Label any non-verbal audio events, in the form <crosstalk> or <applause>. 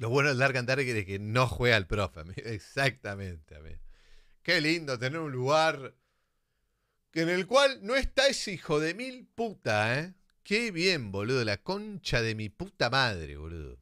Lo bueno del Dark cantar es que no juega el profe, <laughs> Exactamente, Qué lindo tener un lugar en el cual no está ese hijo de mil puta, ¿eh? Qué bien, boludo. La concha de mi puta madre, boludo.